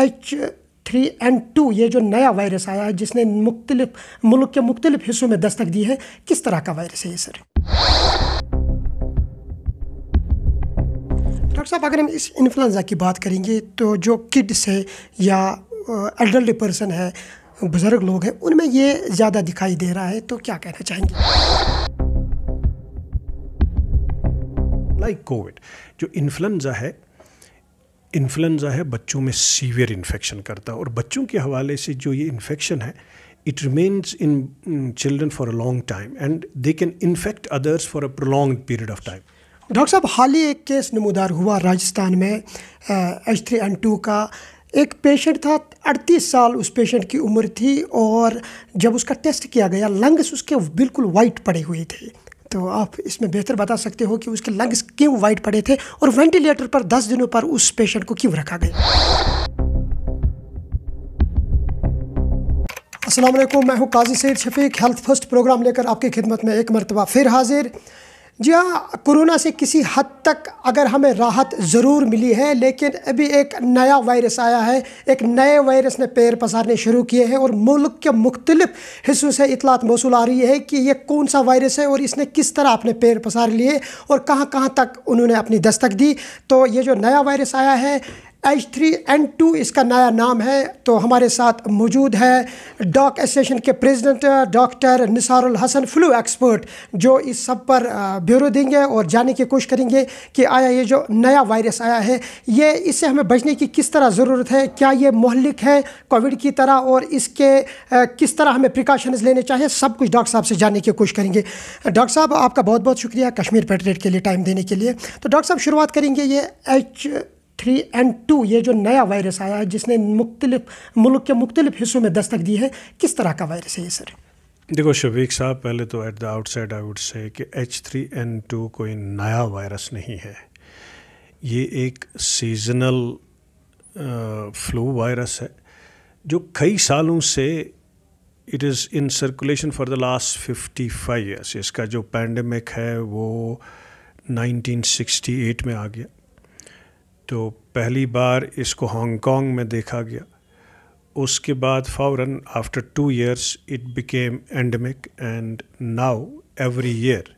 H three N to ये जो नया वायरस आया है जिसने मुख्तलिफ मुल्क के मुख्तलिफ हिस्सों में दस्तक दी है किस तरह का वायरस है ये सर डॉक्टर साहब अगर हम इस इन्फ्लुएंज़ा की बात करेंगे तो जो किड्स है या एल्डरली पर्सन है बुज़ुर्ग लोग हैं उनमें ये ज़्यादा दिखाई दे रहा है तो क्या कहना चाहेंगे लाइक like कोविड जो इन्फ्लुएंज़ा है इन्फ्लुएंजा है बच्चों में सीवियर इन्फेक्शन करता है और बच्चों के हवाले से जो ये इन्फेक्शन है it remains in children for a long time and they can infect others for a prolong period of time doctor साहब हाल ही एक केस नमूदार हुआ राजस्थान में एच थ्री एन टू का एक पेशेंट था 38 साल उस पेशेंट की उम्र थी और जब उसका टेस्ट किया गया लंग्स उसके बिल्कुल वाइट पड़े हुए थे तो आप इसमें बेहतर बता सकते हो कि उसके लंग्स क्यों वाइट पड़े थे और वेंटिलेटर पर दस दिनों पर उस पेशेंट को क्यों रखा गया असलम मैं हूँ Qazi Syed Shafiq health first programme लेकर आपकी खिदमत में एक मरतबा फिर हाजिर जी हाँ कोरोना से किसी हद तक अगर हमें राहत ज़रूर मिली है लेकिन अभी एक नया वायरस आया है एक नए वायरस ने पैर पसारने शुरू किए हैं और मुल्क के मुख्तलिफ हिस्सों से इतलात मौसू आ रही है कि यह कौन सा वायरस है और इसने किस तरह अपने पैर पसार लिए और कहाँ कहाँ तक उन्होंने अपनी दस्तक दी तो ये जो नया वायरस आया है एच थ्री टू इसका नया नाम है तो हमारे साथ मौजूद है डॉक एसोसिएशन के president doctor Nisarul Hasan flu expert जो इस सब पर ब्यूरो देंगे और जानने की कोशिश करेंगे कि आया ये जो नया वायरस आया है ये इससे हमें बचने की किस तरह ज़रूरत है क्या ये महलिक है कोविड की तरह और इसके किस तरह हमें प्रिकॉशंस लेने चाहिए सब कुछ डॉक्टर साहब से जानने की कोशिश करेंगे डॉक्टर साहब आपका बहुत बहुत शुक्रिया कश्मीर पेटरेट के लिए टाइम देने के लिए तो डॉक्टर साहब शुरुआत करेंगे ये एच थ्री एंड टू ये जो नया वायरस आया है जिसने मुख्तलिफ मुल्क के मुख्तलिफ हिस्सों में दस्तक दी है किस तरह का वायरस है ये सर देखो शफीक साहब पहले तो at the outside I would say कि एच थ्री एन टू कोई नया वायरस नहीं है ये एक सीजनल फ्लू वायरस है जो कई सालों से it is in circulation for the last fifty five years इसका जो पैंडमिक है वो 1968 में आ गया तो पहली बार इसको हांगकांग में देखा गया उसके बाद for after two years it became endemic and now every year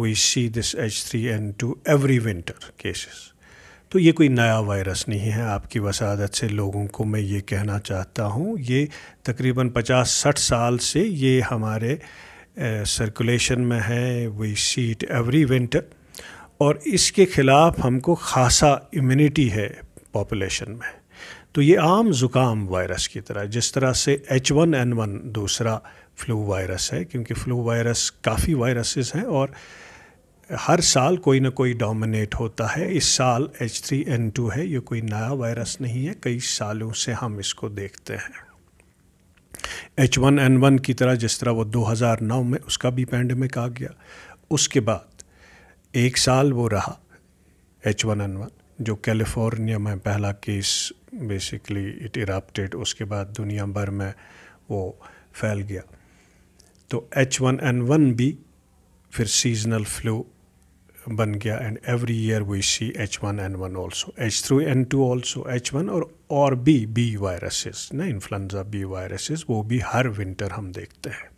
we see this H three N two every winter cases तो ये कोई नया वायरस नहीं है आपकी वसादत से लोगों को मैं ये कहना चाहता हूँ ये तकरीबन 50-60 साल से ये हमारे सर्कुलेशन में है we see it every winter और इसके ख़िलाफ़ हमको खासा इम्यूनिटी है पॉपुलेशन में तो ये आम ज़ुकाम वायरस की तरह जिस तरह से एच वन एन वन दूसरा फ्लू वायरस है क्योंकि फ्लू वायरस काफ़ी वायरसेस हैं और हर साल कोई ना कोई डोमिनेट होता है इस साल एच थ्री एन टू है ये कोई नया वायरस नहीं है कई सालों से हम इसको देखते हैं एच वन एन वन की तरह जिस तरह वो 2009 में उसका भी पैंडमिक आ गया उसके बाद एक साल वो रहा एच वन एन वन जो कैलिफोर्निया में पहला केस बेसिकली इट इराप्टेड उसके बाद दुनिया भर में वो फैल गया तो एच वन एन वन भी फिर सीजनल फ्लू बन गया and every year we see H one N one also H three N two also H one और और भी बी वायरसेस ना इन्फ्लुंजा बी वायरसेस वो भी हर विंटर हम देखते हैं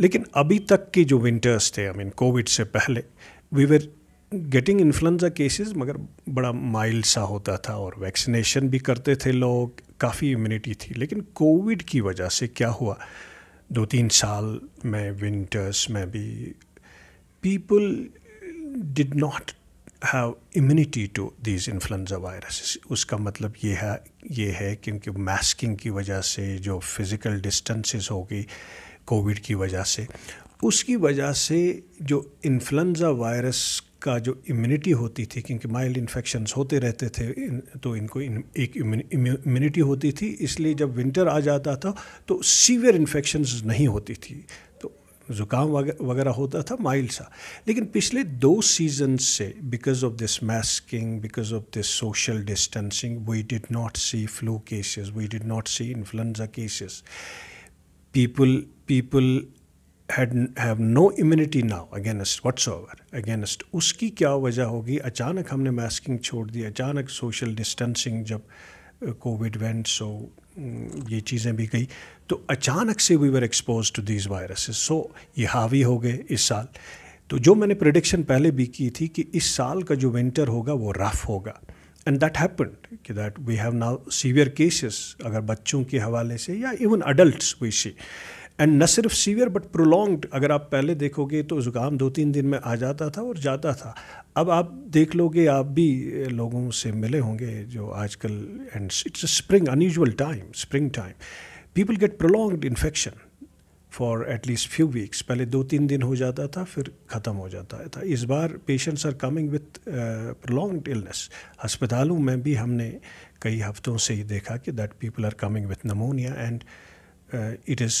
लेकिन अभी तक के जो विंटर्स थे आई मीन कोविड से पहले we were getting influenza cases मगर बड़ा माइल्ड सा होता था और वैक्सीनेशन भी करते थे लोग काफ़ी इम्यूनिटी थी लेकिन कोविड की वजह से क्या हुआ दो तीन साल में विंटर्स में भी people did not have immunity to these influenza virus उसका मतलब ये है ये है क्योंकि मास्किंग की वजह से जो फिज़िकल डिस्टेंसेस होगी कोविड की वजह से उसकी वजह से जो इन्फ्लुन्ज़ा वायरस का जो इम्यूनिटी होती थी क्योंकि माइल्ड इन्फेक्शंस होते रहते थे इन, तो इनको इन, एक इम्यूनिटी होती थी इसलिए जब विंटर आ जाता था तो सीवियर इन्फेक्शंस नहीं होती थी तो ज़ुकाम वगैरह होता था माइल्ड सा लेकिन पिछले दो सीजन से because of this masking because of this social distancing we did not see flu cases we did not see influenza cases people people had have no immunity immunity against against over against उसकी क्या वजह होगी अचानक हमने masking छोड़ दी अचानक social distancing जब कोविड वेंट सो ये चीज़ें भी गई तो अचानक से we were expose to these viruses so ये हावी हो गए इस साल तो जो मैंने प्रडिक्शन पहले भी की थी कि इस साल का जो विंटर होगा वो रफ होगा एंड दैट हैपन कि that we have now severe cases अगर बच्चों के हवाले से या even adult we see and न सिर्फ सीवियर बट प्रोलॉन्ग्ड अगर आप पहले देखोगे तो ज़ुकाम दो तीन दिन में आ जाता था और जाता था अब आप देख लोगे आप भी लोगों से मिले होंगे जो आजकल and it's a spring unusual time spring time people get prolonged infection for at least few weeks पहले दो तीन दिन हो जाता था फिर ख़त्म हो जाता था इस बार patients are coming with prolonged illness अस्पतालों में भी हमने कई हफ्तों से ही देखा कि that people are coming with pneumonia and it is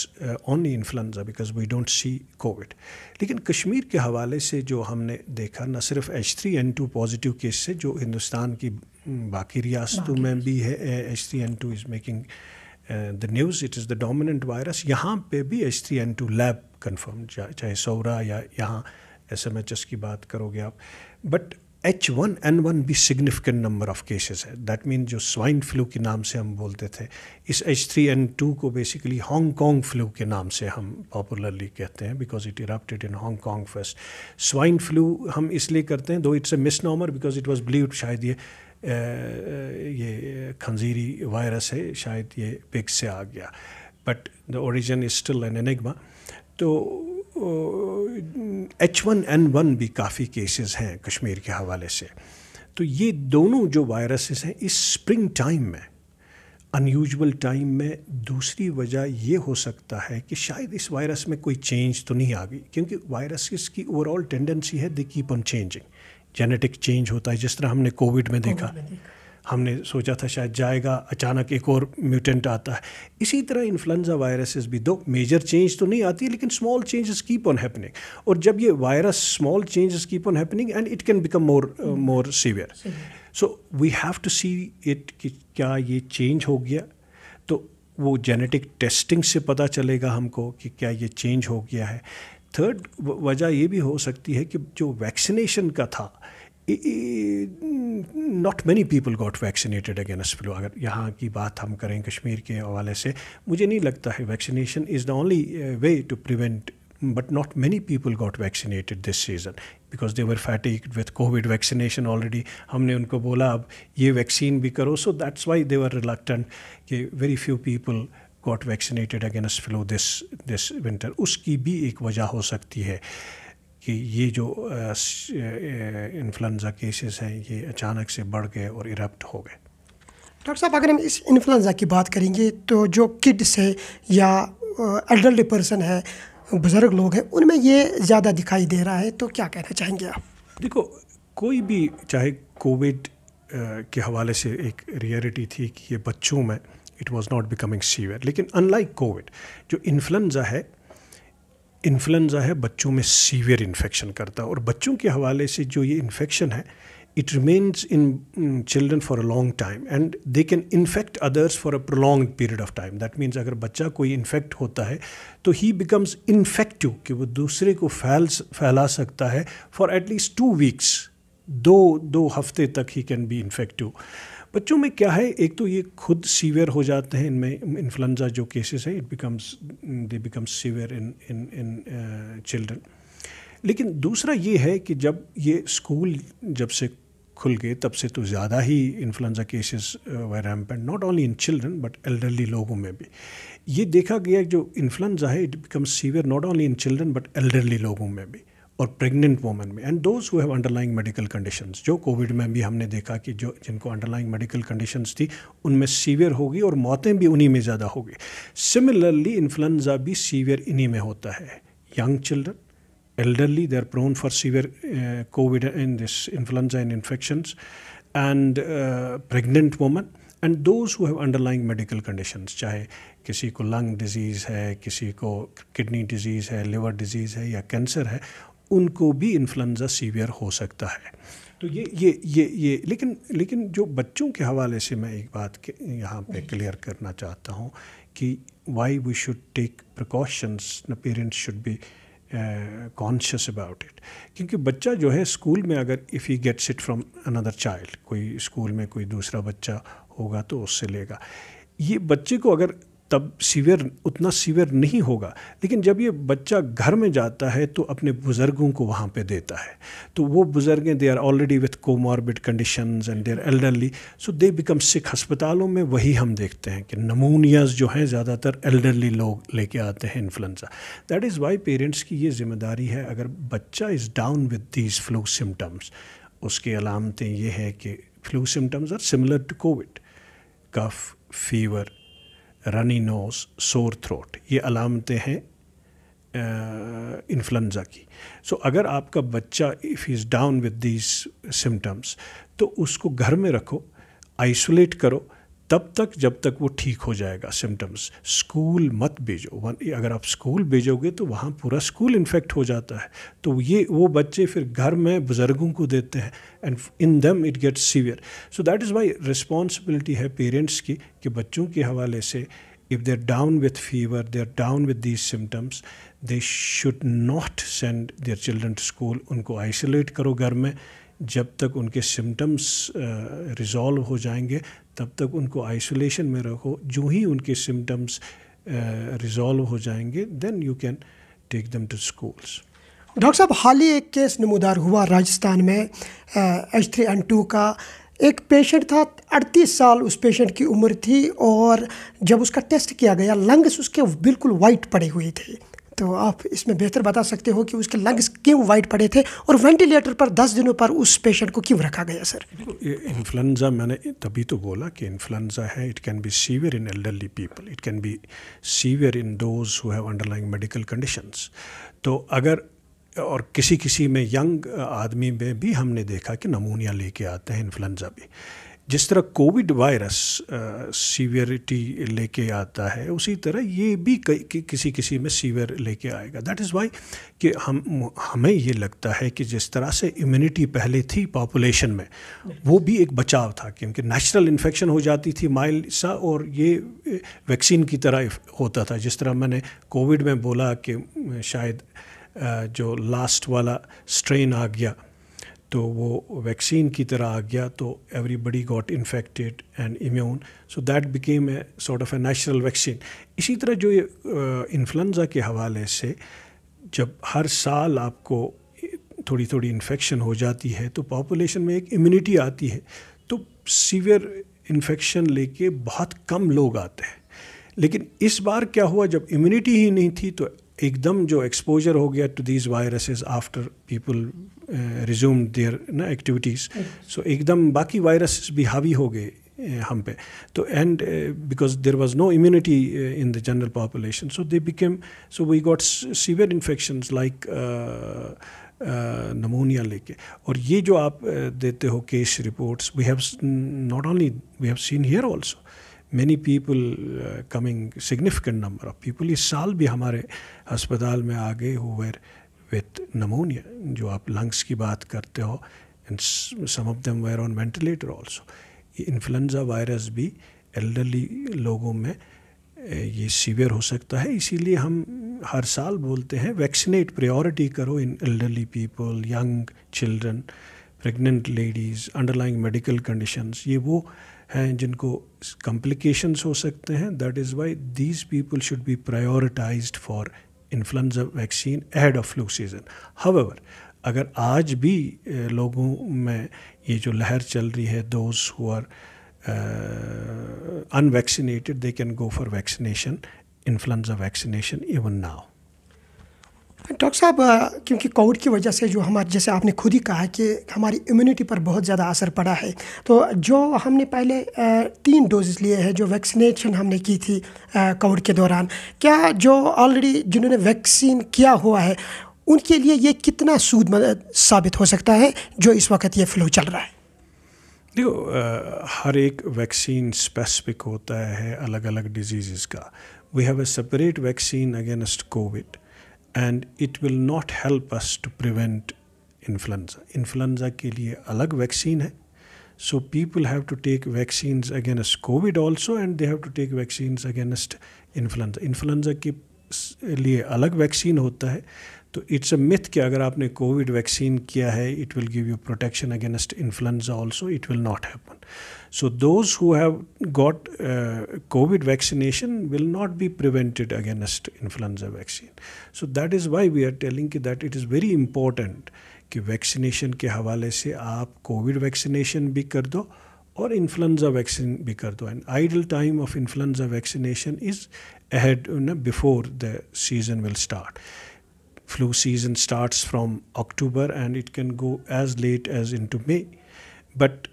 only influenza because we don't see covid लेकिन कश्मीर के हवाले से जो हमने देखा न सिर्फ H three N two positive case से जो हिंदुस्तान की बाकी रियासतों में भी है H three N two is making the news it is the dominant virus यहाँ पे भी H three N two lab confirm चाहे सौरा या यहाँ एस एम एच एस की बात करोगे आप but H one N one भी सिग्निफिकेंट नंबर ऑफ केसेस है दैट मीन जो स्वाइन फ्लू के नाम से हम बोलते थे इस एच थ्री एन टू को बेसिकली हांगकॉन्ग फ्लू के नाम से हम पॉपुलरली कहते हैं because it erupted in Hong Kong first swine flu हम इसलिए करते हैं though it's a misnomer because it was believed शायद ये ये खंजीरी वायरस है शायद ये पिक से आ गया but the origin is still an enigma तो एच वन एन वन भी काफ़ी केसेस हैं कश्मीर के हवाले से तो ये दोनों जो वायरसेस हैं इस स्प्रिंग टाइम में अनयूजल टाइम में दूसरी वजह ये हो सकता है कि शायद इस वायरस में कोई चेंज तो नहीं आ गई क्योंकि वायरसेस की ओवरऑल टेंडेंसी है they keep on changing genetic change होता है जिस तरह हमने कोविड में देखा, COVID में देखा। हमने सोचा था शायद जाएगा अचानक एक और म्यूटेंट आता है इसी तरह इन्फ्लुंजा वायरसेस भी दो मेजर चेंज तो नहीं आती लेकिन small changes keep on happening और जब ये वायरस small changes keep on happening and it can become more more severe so we have to see it कि क्या ये चेंज हो गया तो वो जेनेटिक टेस्टिंग से पता चलेगा हमको कि क्या ये चेंज हो गया है थर्ड वजह ये भी हो सकती है कि जो वैक्सीनेशन का था not many people got vaccinated against flu अगर यहाँ की बात हम करें कश्मीर के हवाले से मुझे नहीं लगता है vaccination is the only way to prevent but not many people got vaccinated this season because they were fatigue with covid vaccination already हमने उनको बोला अब ये वैक्सीन भी करो so that's why they were reluctant कि very few people got vaccinated against flu this this winter उसकी भी एक वजह हो सकती है uh, कि ये जो इन्फ्लुंजा केसेस हैं ये अचानक से बढ़ गए और इरप्ट हो गए डॉक्टर साहब अगर हम इस इन्फ्लुंज़ा की बात करेंगे तो जो किड्स है या एडल्ट पर्सन है बुज़ुर्ग लोग हैं उनमें ये ज़्यादा दिखाई दे रहा है तो क्या कहना चाहेंगे आप देखो कोई भी चाहे कोविड के हवाले से एक रियलिटी थी कि ये बच्चों में it was not becoming severe लेकिन अनलाइक कोविड जो इन्फ्लुंज़ा है इन्फ्लुन्ज़ा है बच्चों में सीवियर इन्फेक्शन करता है और बच्चों के हवाले से जो ये इन्फेक्शन है it remains in children for a long time and they can infect others for a prolong period of time that means अगर बच्चा कोई इन्फेक्ट होता है तो ही बिकम्स इन्फेक्टिव कि वो दूसरे को फैल फैला सकता है फॉर एटलीस्ट टू वीक्स दो दो हफ्ते तक ही कैन बी इन्फेक्टिव बच्चों में क्या है एक तो ये खुद सीवियर हो जाते हैं इनमें इन्फ्लुंजा जो केसेस है it becomes they becomes severe in in in children लेकिन दूसरा ये है कि जब ये स्कूल जब से खुल गए तब से तो ज़्यादा ही इन्फ्लुएंजा केसेस वेर एम्पेंड not only in children but elderly लोगों में भी ये देखा गया जो इन्फ्लुंज़ा है it becomes severe not only in children but elderly लोगों में भी और प्रेग्नेंट वोमेन में and those who have underlying medical conditions जो कोविड में भी हमने देखा कि जो जिनको अंडरलाइंग मेडिकल कंडीशंस थी उनमें सीवियर होगी और मौतें भी उन्हीं में ज़्यादा होगी सिमिलरली इन्फ्लुन्ज़ा भी सीवियर इन्हीं में होता है young children elderly they are prone for severe covid in this this in and and pregnant uh, and those who have underlying medical conditions चाहे किसी को लंग डिजीज़ है किसी को किडनी डिजीज़ है लिवर डिजीज़ है या कैंसर है उनको भी इन्फ्लुन्ज़ा सीवियर हो सकता है तो ये ये ये ये लेकिन लेकिन जो बच्चों के हवाले से मैं एक बात के यहाँ पे क्लियर हम्म। करना चाहता हूँ कि why we should take precautions न parents should be conscious about it क्योंकि बच्चा जो है स्कूल में अगर if he gets it from another child कोई स्कूल में कोई दूसरा बच्चा होगा तो उससे लेगा ये बच्चे को अगर तब सीवियर उतना सीवियर नहीं होगा लेकिन जब ये बच्चा घर में जाता है तो अपने बुज़ुर्गों को वहाँ पे देता है तो वो बुज़ुर्गें they are already with comorbid condition and their elderly so they become sick हस्पतालों में वही हम देखते हैं कि नमूनियाज जो हैं ज़्यादातर एल्डरली लोग लेके आते हैं influenza that is why parents की ये जिम्मेदारी है अगर बच्चा is down with these flu symptoms उसकी अलामतें ये है कि flu symptoms are similar to covid cough fever runny nose sore throat ये अलामतें हैं इन्फ्लुन्ज़ा की सो so, अगर आपका बच्चा if is down with these symptoms तो उसको घर में रखो आइसोलेट करो तब तक जब तक वो ठीक हो जाएगा सिम्टम्स स्कूल मत भेजो अगर आप स्कूल भेजोगे तो वहाँ पूरा स्कूल इन्फेक्ट हो जाता है तो ये वो बच्चे फिर घर में बुज़ुर्गों को देते हैं and in them it gets severe so that is my responsibility है पेरेंट्स की कि बच्चों के हवाले से if they're down with fever they are down with these symptoms they should not send their children to school उनको isolate करो घर में जब तक उनके सिम्टम्स रिज़ॉल्व हो जाएंगे तब तक उनको आइसोलेशन में रखो जो ही उनके सिम्टम्स रिज़ॉल्व हो जाएंगे then you can take them to schools doctor साहब हाल ही एक केस नमूदार हुआ राजस्थान में एच थ्री एन टू का एक पेशेंट था 38 साल उस पेशेंट की उम्र थी और जब उसका टेस्ट किया गया लंग्स उसके बिल्कुल वाइट पड़े हुए थे तो आप इसमें बेहतर बता सकते हो कि उसके लंग्स क्यों वाइट पड़े थे और वेंटिलेटर पर दस दिनों पर उस पेशेंट को क्यों रखा गया सर इन्फ्लुंजा मैंने तभी तो बोला कि इन्फ्लुंजा है it can be severe in elderly people it can be severe in those who have underlying medical condition तो अगर और किसी किसी में यंग आदमी में भी हमने देखा कि नमूनिया लेके आते हैं इन्फ्लुंजा भी जिस तरह कोविड वायरस सीवियरिटी लेके आता है उसी तरह ये भी कि, कि, किसी किसी में सीवियर लेके आएगा दैट इज़ वाई कि हम हमें ये लगता है कि जिस तरह से इम्यूनिटी पहले थी पॉपुलेशन में वो भी एक बचाव था क्योंकि नेचुरल इन्फेक्शन हो जाती थी माइल सा और ये वैक्सीन की तरह होता था जिस तरह मैंने कोविड में बोला कि शायद जो लास्ट वाला स्ट्रेन आ गया तो वो वैक्सीन की तरह आ गया तो everybody got infected and immune so that became a sort of a natural vaccine इसी तरह जो ये इन्फ्लुन्ज़ा के हवाले से जब हर साल आपको थोड़ी थोड़ी इन्फेक्शन हो जाती है तो पॉपुलेशन में एक इम्यूनिटी आती है तो सीवियर इन्फेक्शन लेके बहुत कम लोग आते हैं लेकिन इस बार क्या हुआ जब इम्यूनिटी ही नहीं थी तो एकदम जो एक्सपोजर हो गया to these viruses after people resume their ना एक्टिविटीज़ सो एकदम बाकी वायरस भी हावी हो गए uh, हम पे तो and because there was no immunity in the general population so they became so we got severe infection like pneumonia लेके और ये जो आप uh, देते हो case reports we have not only we have seen here also many people coming significant number of people इस साल भी हमारे अस्पताल में आ गए हु विथ नमोनिया जो आप लंग्स की बात करते हो and some of them were on ventilator also ये इन्फ्लुन्ज़ा वायरस भी एल्डरली लोगों में uh, ये सीवियर हो सकता है इसीलिए हम हर साल बोलते हैं वैक्सीनेट प्रायोरिटी करो in elderly people young children pregnant ladies underlying medical conditions ये वो हैं जिनको कॉम्प्लिकेशंस हो सकते हैं that is why these people should be prioritize for influenza vaccine end of flu season however अगर आज भी लोगों में ये जो लहर चल रही है those who are unvaccinated they can go for vaccination influenza vaccination even now doctor साहब क्योंकि कोविड की वजह से जो हमारे जैसे आपने खुद ही कहा कि हमारी इम्यूनिटी पर बहुत ज़्यादा असर पड़ा है तो जो हमने पहले तीन डोजेज लिए हैं जो वैक्सीनेशन हमने की थी कोविड के दौरान क्या जो ऑलरेडी जिन्होंने वैक्सीन किया हुआ है उनके लिए ये कितना सूद साबित हो सकता है जो इस वक्त ये फ्लो चल रहा है देखो हर एक वैक्सीन स्पेसिफिक होता है अलग अलग डिजीज़ का we have a separate vaccine against Covid and it will not help us to prevent influenza. Influenza ke liye alag vaccine hai. So people have to take vaccines against COVID also and they have to take vaccines against influenza. Influenza ke लिए अलग vaccine होता है तो it's a myth कि अगर आपने Covid vaccine किया है it will give you protection against influenza also it will not happen so those who have got Covid vaccination will not be prevented against influenza vaccine so that is why we are telling कि that it is very important कि vaccination के हवाले से आप Covid vaccination भी कर दो और इन्फ्लुंज़ा वैक्सीन भी कर दो and ideal time of influenza vaccination is ahead you before the season will start flu season season starts October and it can go as late as in to May but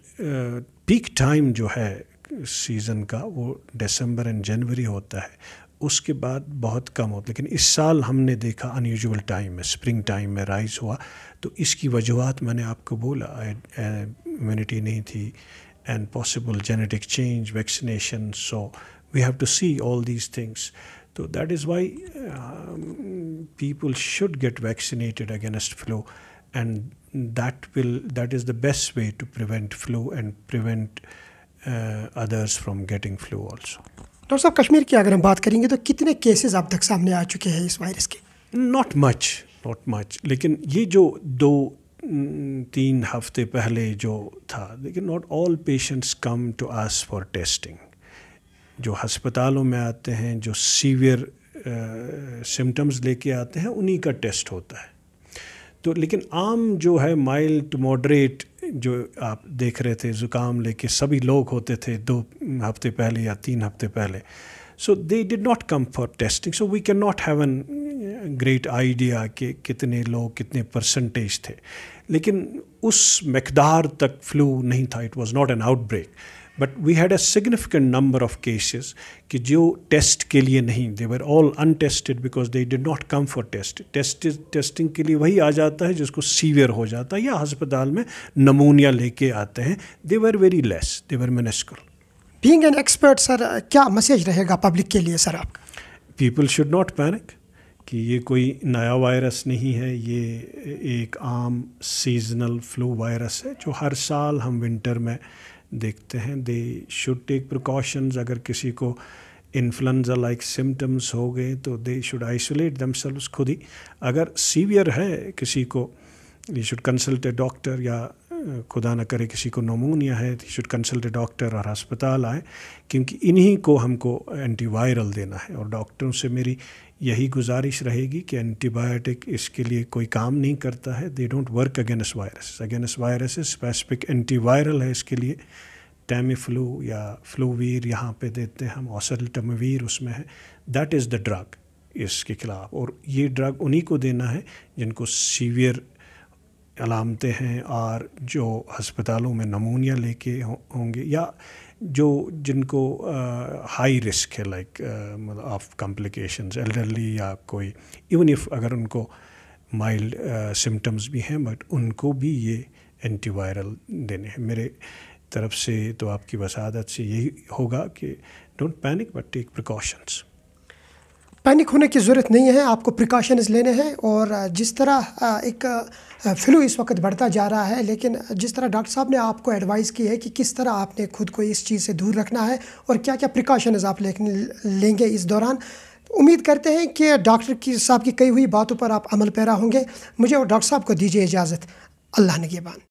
peak time जो है season का वो दिसंबर and जनवरी होता है उसके बाद बहुत कम होता लेकिन इस साल हमने देखा अनयूजल टाइम में स्प्रिंग टाइम में राइज हुआ तो इसकी वजूहत मैंने आपको बोला इम्यूनिटी uh, नहीं थी and possible genetic change, vaccination. So we have to see all these things. So that is why um, people should get vaccinated against flu, and that will that is the best way to prevent flu and prevent uh, others from getting flu also. Doctor साहब कश्मीर की अगर हम बात करेंगे तो कितने cases अब तक सामने आ चुके हैं इस वायरस के नॉट मच नॉट मच लेकिन ये जो दो तीन हफ्ते पहले जो था लेकिन not all patients come to us for testing जो हस्पतालों में आते हैं जो सीवियर सिम्टम्स uh, लेके आते हैं उन्हीं का टेस्ट होता है तो लेकिन आम जो है माइल्ड मॉडरेट जो आप देख रहे थे ज़ुकाम लेके सभी लोग होते थे दो हफ्ते पहले या तीन हफ्ते पहले so they did not come for testing so we can not have an great idea कि कितने लोग कितने परसेंटेज थे लेकिन उस मकदार तक फ्लू नहीं था it was not an outbreak but we had a significant number of cases कि जो टेस्ट के लिए नहीं they were all untested because they did not come for test test testing के लिए वही आ जाता है जिसको सीवियर हो जाता है या अस्पताल में नमूनिया लेके आते हैं they were very less they were minuscule being an expert sir क्या मैसेज रहेगा पब्लिक के लिए सर आपका पीपल शुड नॉट पैनिक कि ये कोई नया वायरस नहीं है ये एक आम सीजनल फ्लू वायरस है जो हर साल हम विंटर में देखते हैं दे शुड टेक प्रिकॉशंस अगर किसी को इन्फ्लुंज़ा लाइक सिम्टम्स हो गए तो दे शुड आइसोलेट दमसेल्व्स खुद ही अगर सीवियर है किसी को you should consult a doctor या खुदा न करे किसी को नमूनिया है तो शुड कंसल्ट डॉक्टर और अस्पताल आए क्योंकि इन्हीं को हमको एंटीवायरल देना है और डॉक्टरों से मेरी यही गुजारिश रहेगी कि एंटीबायोटिक इसके लिए कोई काम नहीं करता है they don't work against virus against virus specific antiviral है इसके लिए टैमीफ्लू या फ्लूवीर यहाँ पे देते हैं हम औसल टमवीर उसमें है दैट इज़ द ड्रग इसके खिलाफ और ये ड्रग उन्हीं को देना है जिनको सीवियर अलामतें हैं और जो हस्पतालों में नमूनिया लेके होंगे या जो जिनको हाई रिस्क है लाइक मतलब ऑफ कॉम्प्लिकेशंस एल्डरली या कोई इवन इफ अगर उनको माइल्ड सिम्टम्स भी हैं बट उनको भी ये एंटीवायरल देने हैं मेरे तरफ से तो आपकी वसादत से यही होगा कि don't panic but take precautions panic होने की ज़रूरत नहीं है आपको प्रिकॉशंस लेने हैं और जिस तरह एक फ्लू इस वक्त बढ़ता जा रहा है लेकिन जिस तरह डॉक्टर साहब ने आपको एडवाइस की है कि किस तरह आपने खुद को इस चीज़ से दूर रखना है और क्या क्या प्रिकॉशंस आप ले, लेंगे इस दौरान उम्मीद करते हैं कि डॉक्टर की साहब की कई हुई बातों पर आप अमल पैरा होंगे मुझे और डॉक्टर साहब को दीजिए इजाज़त अल्लाह नगेबान